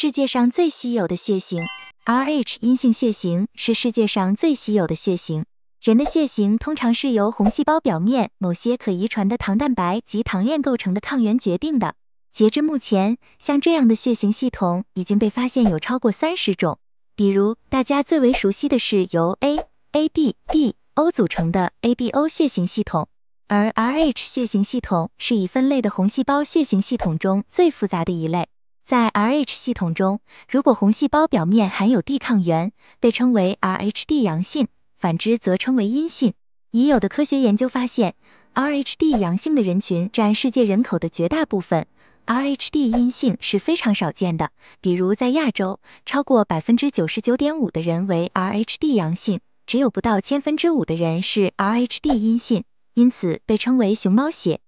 世界上最稀有的血型，Rh 阴性血型是世界上最稀有的血型。人的血型通常是由红细胞表面某些可遗传的糖蛋白及糖链构成的抗原决定的。截至目前，像这样的血型系统已经被发现有超过三十种。比如，大家最为熟悉的是由 A、A、B、B、O 组成的 ABO 血型系统，而 Rh 血型系统是以分类的红细胞血型系统中最复杂的一类。在 Rh 系统中，如果红细胞表面含有地抗原，被称为 RhD 阳性，反之则称为阴性。已有的科学研究发现，RhD 阳性的人群占世界人口的绝大部分，RhD 阴性是非常少见的。比如在亚洲，超过百分之九十九点五的人为 RhD 阳性，只有不到千分之五的人是 RhD 阴性，因此被称为“熊猫血”。